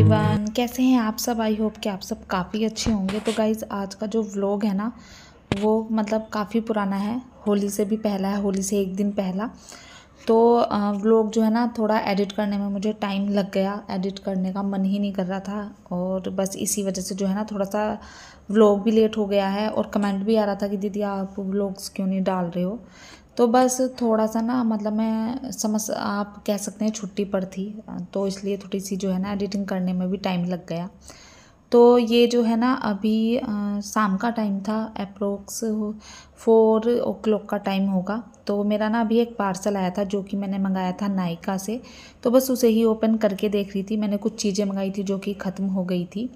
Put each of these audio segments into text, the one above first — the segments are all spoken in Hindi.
एवरीवन कैसे हैं आप सब आई होप कि आप सब काफ़ी अच्छे होंगे तो गाइज़ आज का जो व्लॉग है ना वो मतलब काफ़ी पुराना है होली से भी पहला है होली से एक दिन पहला तो व्लॉग जो है ना थोड़ा एडिट करने में मुझे टाइम लग गया एडिट करने का मन ही नहीं कर रहा था और बस इसी वजह से जो है ना थोड़ा सा व्लॉग भी लेट हो गया है और कमेंट भी आ रहा था कि दीदी आप व्लॉग्स क्यों नहीं डाल रहे हो तो बस थोड़ा सा ना मतलब मैं समझ आप कह सकते हैं छुट्टी पर थी तो इसलिए थोड़ी सी जो है ना एडिटिंग करने में भी टाइम लग गया तो ये जो है ना अभी आ, शाम का टाइम था अप्रोक्स फोर ओ क्लॉक का टाइम होगा तो मेरा ना अभी एक पार्सल आया था जो कि मैंने मंगाया था नायका से तो बस उसे ही ओपन करके देख रही थी मैंने कुछ चीज़ें मंगाई थी जो कि ख़त्म हो गई थी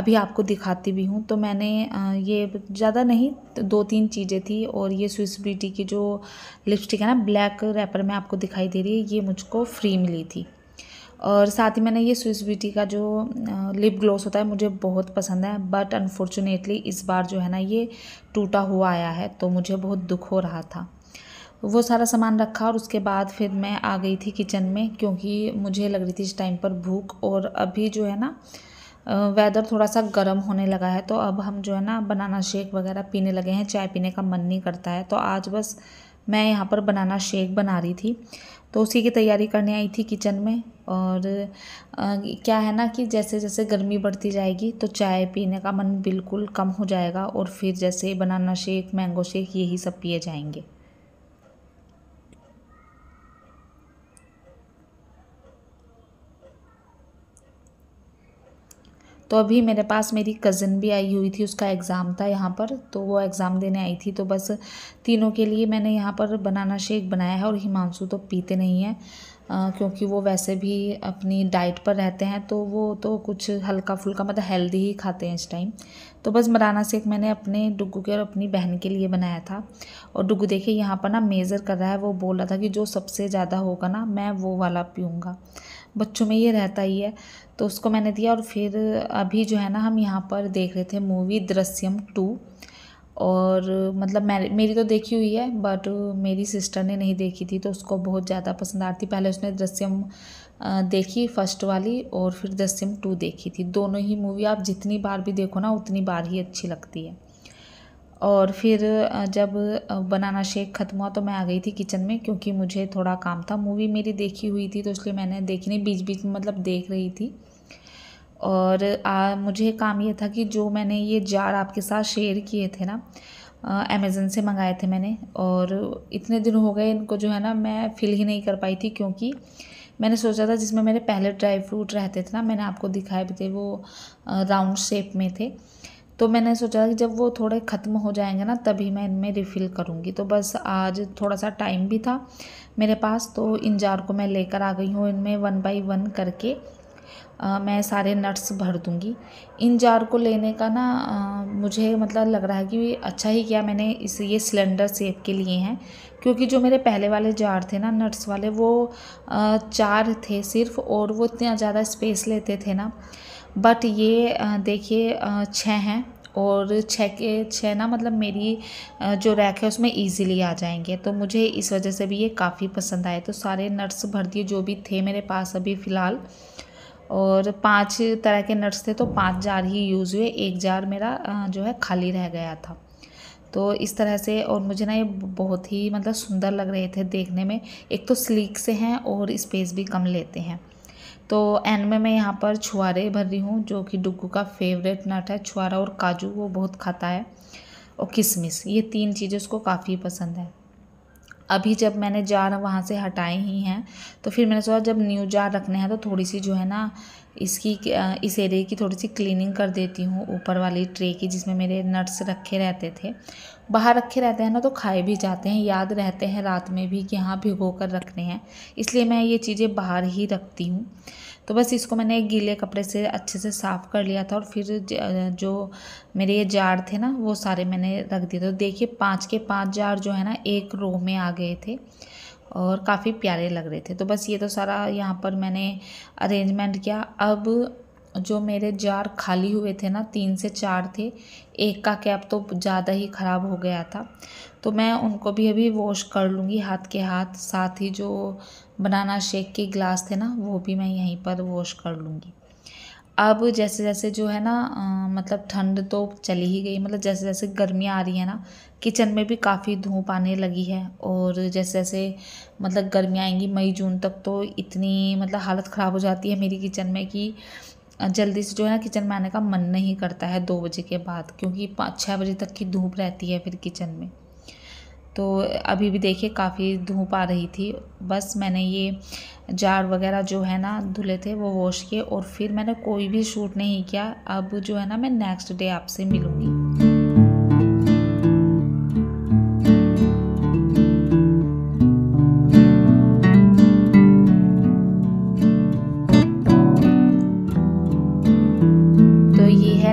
अभी आपको दिखाती भी हूँ तो मैंने आ, ये ज़्यादा नहीं दो तीन चीज़ें थी और ये स्विस ब्यूटी की जो लिपस्टिक है ना ब्लैक रैपर में आपको दिखाई दे रही है ये मुझको फ्री मिली थी और साथ ही मैंने ये स्विस ब्यूटी का जो लिप ग्लॉस होता है मुझे बहुत पसंद है बट अनफॉर्चुनेटली इस बार जो है ना ये टूटा हुआ आया है तो मुझे बहुत दुख हो रहा था वो सारा सामान रखा और उसके बाद फिर मैं आ गई थी किचन में क्योंकि मुझे लग रही थी इस टाइम पर भूख और अभी जो है ना वेदर थोड़ा सा गर्म होने लगा है तो अब हम जो है ना बनाना शेक वगैरह पीने लगे हैं चाय पीने का मन नहीं करता है तो आज बस मैं यहाँ पर बनाना शेक बना रही थी तो उसी की तैयारी करने आई थी किचन में और आ, क्या है ना कि जैसे जैसे गर्मी बढ़ती जाएगी तो चाय पीने का मन बिल्कुल कम हो जाएगा और फिर जैसे बनाना शेक मैंगो शेक यही सब पिए जाएंगे तो अभी मेरे पास मेरी कज़न भी आई हुई थी उसका एग्ज़ाम था यहाँ पर तो वो एग्ज़ाम देने आई थी तो बस तीनों के लिए मैंने यहाँ पर बनाना शेक बनाया है और हिमांशु तो पीते नहीं हैं क्योंकि वो वैसे भी अपनी डाइट पर रहते हैं तो वो तो कुछ हल्का फुल्का मतलब हेल्दी ही खाते हैं इस टाइम तो बस मराना शेक मैंने अपने डुगू के और अपनी बहन के लिए बनाया था और डुगू देखिए यहाँ पर ना मेज़र कर रहा है वो बोल रहा था कि जो सबसे ज़्यादा होगा ना मैं वो वाला पीऊँगा बच्चों में ये रहता ही है तो उसको मैंने दिया और फिर अभी जो है ना हम यहाँ पर देख रहे थे मूवी दृश्यम टू और मतलब मैं मेरी तो देखी हुई है बट मेरी सिस्टर ने नहीं देखी थी तो उसको बहुत ज़्यादा पसंद आती थी पहले उसने दृश्यम देखी फर्स्ट वाली और फिर दृश्यम टू देखी थी दोनों ही मूवी आप जितनी बार भी देखो ना उतनी बार ही अच्छी लगती है और फिर जब बनाना शेक ख़त्म हुआ तो मैं आ गई थी किचन में क्योंकि मुझे थोड़ा काम था मूवी मेरी देखी हुई थी तो इसलिए मैंने देखने बीच बीच में मतलब देख रही थी और आ, मुझे काम ये था कि जो मैंने ये जार आपके साथ शेयर किए थे ना अमेज़न से मंगाए थे मैंने और इतने दिन हो गए इनको जो है ना मैं फिल ही नहीं कर पाई थी क्योंकि मैंने सोचा था जिसमें मेरे पहले ड्राई फ्रूट रहते थे ना मैंने आपको दिखाए भी थे वो राउंड शेप में थे तो मैंने सोचा कि जब वो थोड़े ख़त्म हो जाएंगे ना तभी मैं इनमें रिफ़िल करूँगी तो बस आज थोड़ा सा टाइम भी था मेरे पास तो इन जार को मैं लेकर आ गई हूँ इनमें वन बाई वन करके आ, मैं सारे नट्स भर दूँगी इन जार को लेने का ना आ, मुझे मतलब लग रहा है कि अच्छा ही किया मैंने इस ये सिलेंडर सेप के लिए हैं क्योंकि जो मेरे पहले वाले जार थे ना नट्स वाले वो आ, चार थे सिर्फ और वो इतना ज़्यादा स्पेस लेते थे ना बट ये देखिए छः हैं और छः के छः ना मतलब मेरी जो रैक है उसमें इजीली आ जाएंगे तो मुझे इस वजह से भी ये काफ़ी पसंद आए तो सारे नट्स भर दिए जो भी थे मेरे पास अभी फ़िलहाल और पांच तरह के नट्स थे तो पांच जार ही यूज़ हुए एक जार मेरा जो है खाली रह गया था तो इस तरह से और मुझे ना ये बहुत ही मतलब सुंदर लग रहे थे देखने में एक तो स्लीक से हैं और स्पेस भी कम लेते हैं तो एंड में मैं यहाँ पर छुआरे भर रही हूँ जो कि डुगू का फेवरेट नट है छुआरा और काजू वो बहुत खाता है और किशमिश ये तीन चीज़ें उसको काफ़ी पसंद है अभी जब मैंने जार वहाँ से हटाए ही हैं तो फिर मैंने सोचा जब न्यू जार रखने हैं तो थोड़ी सी जो है ना इसकी इस एरिए की थोड़ी सी क्लीनिंग कर देती हूँ ऊपर वाली ट्रे की जिसमें मेरे नट्स रखे रहते थे बाहर रखे रहते हैं ना तो खाए भी जाते हैं याद रहते हैं रात में भी कि हाँ भिगो कर रखने हैं इसलिए मैं ये चीज़ें बाहर ही रखती हूँ तो बस इसको मैंने एक गीले कपड़े से अच्छे से साफ़ कर लिया था और फिर जो मेरे ये जार थे ना वो सारे मैंने रख दिए थे तो देखिए पाँच के पाँच जार जो है ना एक रो में आ गए थे और काफ़ी प्यारे लग रहे थे तो बस ये तो सारा यहाँ पर मैंने अरेंजमेंट किया अब जो मेरे जार खाली हुए थे ना तीन से चार थे एक का कैप तो ज़्यादा ही ख़राब हो गया था तो मैं उनको भी अभी वॉश कर लूँगी हाथ के हाथ साथ ही जो बनाना शेक के ग्लास थे ना वो भी मैं यहीं पर वॉश कर लूँगी अब जैसे जैसे जो है ना मतलब ठंड तो चली ही गई मतलब जैसे जैसे गर्मियाँ आ रही है ना किचन में भी काफ़ी धूप आने लगी है और जैसे जैसे मतलब गर्मियाँ आएंगी मई जून तक तो इतनी मतलब हालत ख़राब हो जाती है मेरी किचन में कि जल्दी से जो है ना किचन में आने का मन नहीं करता है दो बजे के बाद क्योंकि पाँच छः बजे तक की धूप रहती है फिर किचन में तो अभी भी देखिए काफ़ी धूप आ रही थी बस मैंने ये जार वगैरह जो है ना धुले थे वो वॉश किए और फिर मैंने कोई भी शूट नहीं किया अब जो है ना मैं नेक्स्ट डे आपसे मिलूँगी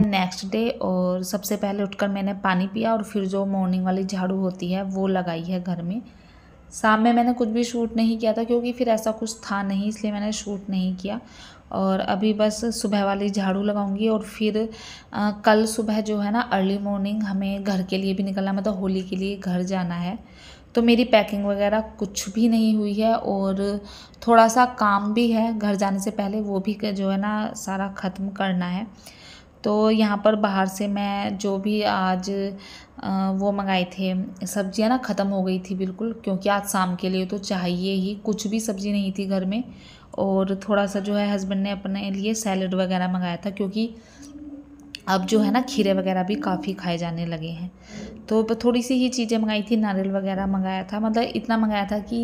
नेक्स्ट डे और सबसे पहले उठकर मैंने पानी पिया और फिर जो मॉर्निंग वाली झाड़ू होती है वो लगाई है घर में शाम में मैंने कुछ भी शूट नहीं किया था क्योंकि फिर ऐसा कुछ था नहीं इसलिए मैंने शूट नहीं किया और अभी बस सुबह वाली झाड़ू लगाऊंगी और फिर आ, कल सुबह जो है ना अर्ली मॉर्निंग हमें घर के लिए भी निकलना मतलब होली के लिए घर जाना है तो मेरी पैकिंग वगैरह कुछ भी नहीं हुई है और थोड़ा सा काम भी है घर जाने से पहले वो भी जो है ना सारा ख़त्म करना है तो यहाँ पर बाहर से मैं जो भी आज वो मंगाए थे सब्जियाँ ना ख़त्म हो गई थी बिल्कुल क्योंकि आज शाम के लिए तो चाहिए ही कुछ भी सब्ज़ी नहीं थी घर में और थोड़ा सा जो है हस्बैंड ने अपने लिए सैलड वगैरह मंगाया था क्योंकि अब जो है ना खीरे वगैरह भी काफ़ी खाए जाने लगे हैं तो थोड़ी सी ही चीज़ें मंगाई थी नारियल वगैरह मंगाया था मतलब इतना मंगाया था कि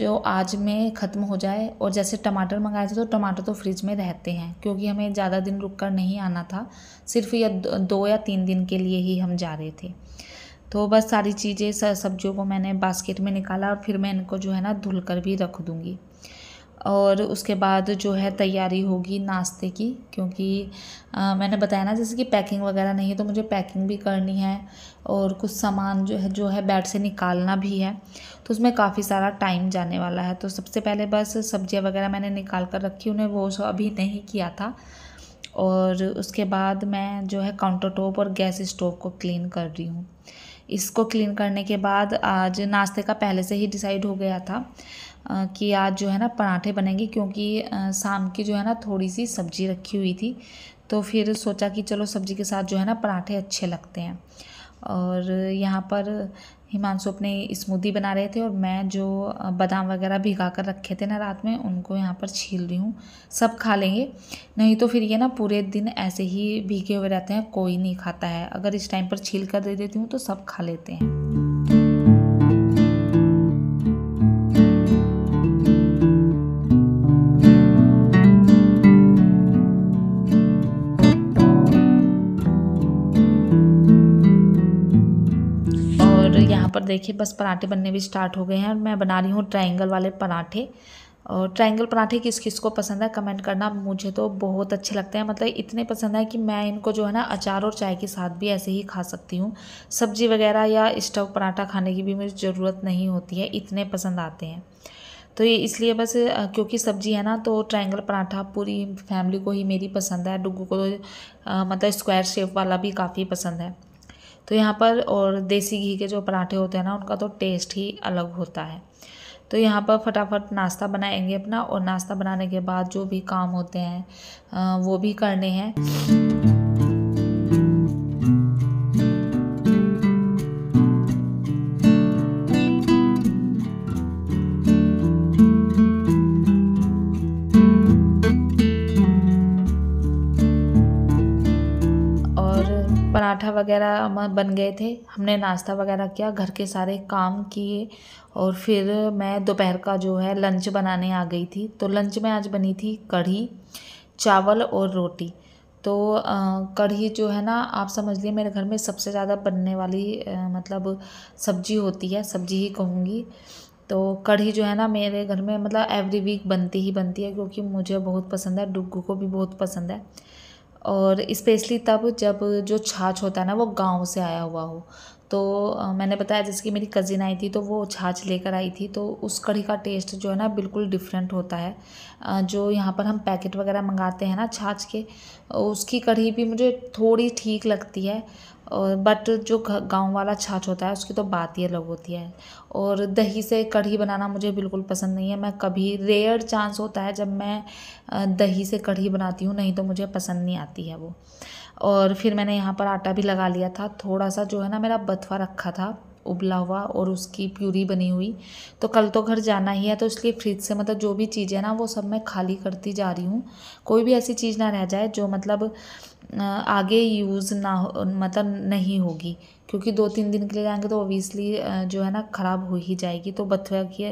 जो आज में ख़त्म हो जाए और जैसे टमाटर मंगाए थे तो टमाटर तो फ्रिज में रहते हैं क्योंकि हमें ज़्यादा दिन रुक कर नहीं आना था सिर्फ या दो या तीन दिन के लिए ही हम जा रहे थे तो बस सारी चीज़ें सब्जियों को मैंने बास्केट में निकाला और फिर मैं इनको जो है ना धुल कर भी रख दूँगी और उसके बाद जो है तैयारी होगी नाश्ते की क्योंकि आ, मैंने बताया ना जैसे कि पैकिंग वगैरह नहीं है तो मुझे पैकिंग भी करनी है और कुछ सामान जो है जो है बेड से निकालना भी है तो उसमें काफ़ी सारा टाइम जाने वाला है तो सबसे पहले बस सब्जियां वगैरह मैंने निकाल कर रखी उन्हें वो अभी नहीं किया था और उसके बाद मैं जो है काउंटर टॉप और गैस स्टोव को क्लीन कर रही हूँ इसको क्लीन करने के बाद आज नाश्ते का पहले से ही डिसाइड हो गया था कि आज जो है ना पराठे बनेंगे क्योंकि शाम की जो है ना थोड़ी सी सब्ज़ी रखी हुई थी तो फिर सोचा कि चलो सब्ज़ी के साथ जो है ना पराठे अच्छे लगते हैं और यहाँ पर हिमांशु अपने स्मूदी बना रहे थे और मैं जो बादाम वगैरह भिगा कर रखे थे ना रात में उनको यहाँ पर छील रही हूँ सब खा लेंगे नहीं तो फिर ये ना पूरे दिन ऐसे ही भीगे हुए रहते हैं कोई नहीं खाता है अगर इस टाइम पर छील कर दे देती हूँ तो सब खा लेते हैं देखिए बस पराठे बनने भी स्टार्ट हो गए हैं और मैं बना रही हूँ ट्राइंगल वाले पराठे और ट्रायंगल पराठे किस किस को पसंद है कमेंट करना मुझे तो बहुत अच्छे लगते हैं मतलब इतने पसंद है कि मैं इनको जो है ना अचार और चाय के साथ भी ऐसे ही खा सकती हूँ सब्जी वगैरह या स्टव पराठा खाने की भी मुझे ज़रूरत नहीं होती है इतने पसंद आते हैं तो ये इसलिए बस क्योंकि सब्जी है ना तो ट्रायंगल पराठा पूरी फैमिली को ही मेरी पसंद है डुगू को तो, मतलब स्क्वायर शेप वाला भी काफ़ी पसंद है तो यहाँ पर और देसी घी के जो पराठे होते हैं ना उनका तो टेस्ट ही अलग होता है तो यहाँ पर फटाफट नाश्ता बनाएंगे अपना और नाश्ता बनाने के बाद जो भी काम होते हैं वो भी करने हैं बन गए थे हमने नाश्ता वगैरह किया घर के सारे काम किए और फिर मैं दोपहर का जो है लंच बनाने आ गई थी तो लंच में आज बनी थी कढ़ी चावल और रोटी तो कढ़ी जो है ना आप समझ लिए मेरे घर में सबसे ज़्यादा बनने वाली आ, मतलब सब्जी होती है सब्जी ही कहूँगी तो कढ़ी जो है ना मेरे घर में मतलब एवरी वीक बनती ही बनती है क्योंकि मुझे बहुत पसंद है डुगू को भी बहुत पसंद है और इस्पेशली तब जब जो छाछ होता है ना वो गाँव से आया हुआ हो तो मैंने बताया जैसे कि मेरी कज़िन आई थी तो वो छाछ लेकर आई थी तो उस कढ़ी का टेस्ट जो है ना बिल्कुल डिफरेंट होता है जो यहाँ पर हम पैकेट वगैरह मंगाते हैं ना छाछ के उसकी कढ़ी भी मुझे थोड़ी ठीक लगती है और बट जो गाँव वाला छाछ होता है उसकी तो बात ही अलग होती है और दही से कढ़ी बनाना मुझे बिल्कुल पसंद नहीं है मैं कभी रेयर चांस होता है जब मैं दही से कढ़ी बनाती हूँ नहीं तो मुझे पसंद नहीं आती है वो और फिर मैंने यहाँ पर आटा भी लगा लिया था थोड़ा सा जो है ना मेरा बथवा रखा था उबला हुआ और उसकी प्यूरी बनी हुई तो कल तो घर जाना ही है तो इसलिए फ्रिज से मतलब जो भी चीज़ें ना वो सब मैं खाली करती जा रही हूँ कोई भी ऐसी चीज़ ना रह जाए जो मतलब आगे यूज़ ना हो मतलब नहीं होगी क्योंकि दो तीन दिन के लिए जाएंगे तो ओबियसली जो है ना ख़राब हो ही जाएगी तो बथुआ की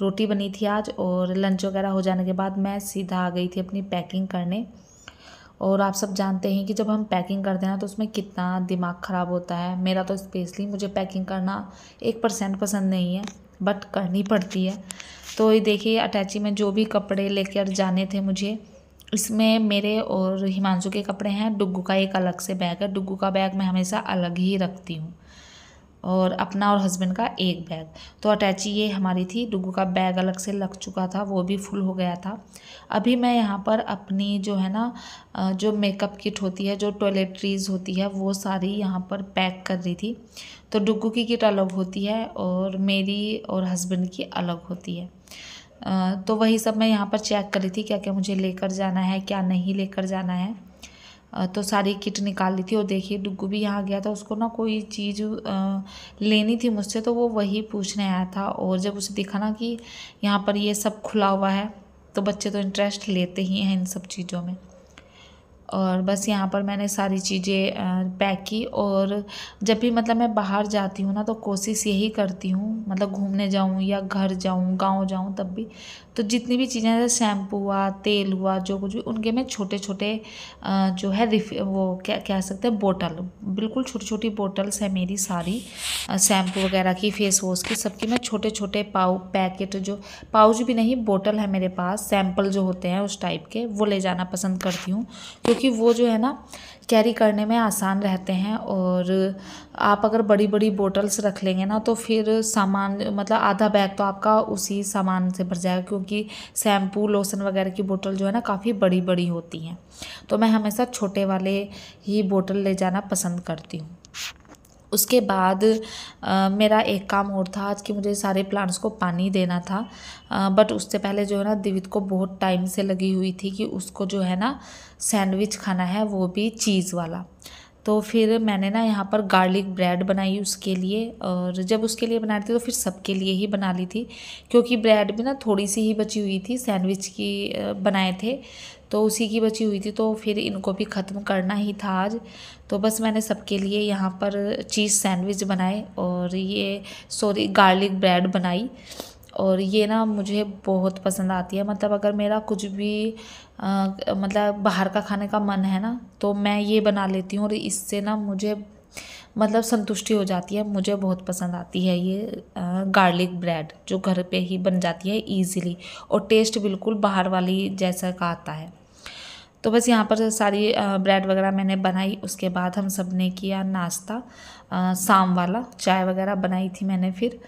रोटी बनी थी आज और लंच वगैरह हो जाने के बाद मैं सीधा आ गई थी अपनी पैकिंग करने और आप सब जानते हैं कि जब हम पैकिंग करते हैं तो उसमें कितना दिमाग ख़राब होता है मेरा तो स्पेशली मुझे पैकिंग करना एक परसेंट पसंद नहीं है बट करनी पड़ती है तो ये देखिए अटैची में जो भी कपड़े लेकर जाने थे मुझे इसमें मेरे और हिमांशु के कपड़े हैं डुग्गू का एक अलग से बैग है डुग्गू का बैग मैं हमेशा अलग ही रखती हूँ और अपना और हस्बैंड का एक बैग तो अटैची ये हमारी थी डुगू का बैग अलग से लग चुका था वो भी फुल हो गया था अभी मैं यहाँ पर अपनी जो है ना जो मेकअप किट होती है जो टॉयलेटरीज होती है वो सारी यहाँ पर पैक कर रही थी तो डुगू की किट अलग होती है और मेरी और हस्बैंड की अलग होती है तो वही सब मैं यहाँ पर चेक कर रही थी क्या क्या मुझे लेकर जाना है क्या नहीं लेकर जाना है तो सारी किट निकाल ली थी और देखिए डुग्गू भी यहाँ गया था उसको ना कोई चीज़ लेनी थी मुझसे तो वो वही पूछने आया था और जब उसे दिखा ना कि यहाँ पर ये सब खुला हुआ है तो बच्चे तो इंटरेस्ट लेते ही हैं इन सब चीज़ों में और बस यहाँ पर मैंने सारी चीज़ें पैक की और जब भी मतलब मैं बाहर जाती हूँ ना तो कोशिश यही करती हूँ मतलब घूमने जाऊँ या घर जाऊँ गांव जाऊँ तब भी तो जितनी भी चीज़ें जैसे शैम्पू हुआ तेल हुआ जो कुछ भी उनके मैं छोटे छोटे जो है रिफ वो क्या कह सकते हैं बोटल बिल्कुल छोटी छोटी बोटल्स हैं मेरी सारी शैम्पू वगैरह की फेस वॉश की सबकी मैं छोटे छोटे पाउ पैकेट जो पाउच भी नहीं बोटल है मेरे पास सैम्पल जो होते हैं उस टाइप के वो ले जाना पसंद करती हूँ क्योंकि क्योंकि वो जो है ना कैरी करने में आसान रहते हैं और आप अगर बड़ी बड़ी बोटल्स रख लेंगे ना तो फिर सामान मतलब आधा बैग तो आपका उसी सामान से भर जाएगा क्योंकि शैम्पू लोशन वगैरह की बोतल जो है ना काफ़ी बड़ी बड़ी होती हैं तो मैं हमेशा छोटे वाले ही बोतल ले जाना पसंद करती हूँ उसके बाद आ, मेरा एक काम और था आज कि मुझे सारे प्लांट्स को पानी देना था आ, बट उससे पहले जो है ना दिवित को बहुत टाइम से लगी हुई थी कि उसको जो है ना सैंडविच खाना है वो भी चीज़ वाला तो फिर मैंने ना यहाँ पर गार्लिक ब्रेड बनाई उसके लिए और जब उसके लिए बना थी तो फिर सबके लिए ही बना ली थी क्योंकि ब्रेड भी ना थोड़ी सी ही बची हुई थी सैंडविच की बनाए थे तो उसी की बची हुई थी तो फिर इनको भी ख़त्म करना ही था आज तो बस मैंने सबके लिए यहाँ पर चीज़ सैंडविच बनाए और ये सॉरी गार्लिक ब्रेड बनाई और ये ना मुझे बहुत पसंद आती है मतलब अगर मेरा कुछ भी आ, मतलब बाहर का खाने का मन है ना तो मैं ये बना लेती हूँ और इससे ना मुझे मतलब संतुष्टि हो जाती है मुझे बहुत पसंद आती है ये गार्लिक ब्रेड जो घर पे ही बन जाती है इजीली और टेस्ट बिल्कुल बाहर वाली जैसा का आता है तो बस यहाँ पर सारी ब्रेड वगैरह मैंने बनाई उसके बाद हम सब ने किया नाश्ता शाम वाला चाय वगैरह बनाई थी मैंने फिर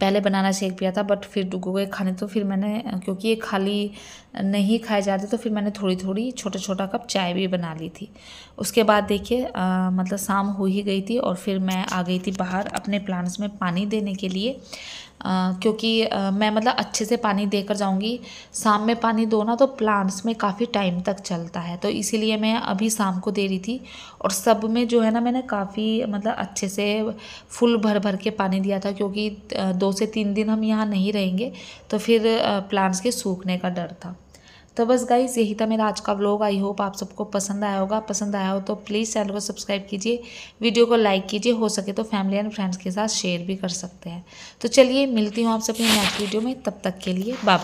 पहले बनाना शेक पिया था बट फिर डुगो गए खाने तो फिर मैंने क्योंकि ये खाली नहीं खाए जाते तो फिर मैंने थोड़ी थोड़ी छोटा छोटा कप चाय भी बना ली थी उसके बाद देखिए मतलब शाम हो ही गई थी और फिर मैं आ गई थी बाहर अपने प्लांट्स में पानी देने के लिए आ, क्योंकि आ, मैं मतलब अच्छे से पानी देकर जाऊंगी शाम में पानी दो ना तो प्लांट्स में काफ़ी टाइम तक चलता है तो इसीलिए मैं अभी शाम को दे रही थी और सब में जो है ना मैंने काफ़ी मतलब अच्छे से फुल भर भर के पानी दिया था क्योंकि दो से तीन दिन हम यहाँ नहीं रहेंगे तो फिर प्लांट्स के सूखने का डर था तो बस गाइज यही था मेरा आज का व्लॉग आई होप आप सबको पसंद आया होगा पसंद आया हो तो प्लीज़ चैनल को सब्सक्राइब कीजिए वीडियो को लाइक कीजिए हो सके तो फैमिली एंड फ्रेंड्स के साथ शेयर भी कर सकते हैं तो चलिए मिलती हूँ आपसे अपनी नेक्स्ट वीडियो में तब तक के लिए बाबा